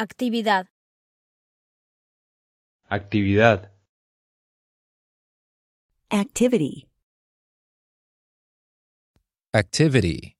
Actividad. Actividad. Activity. Activity.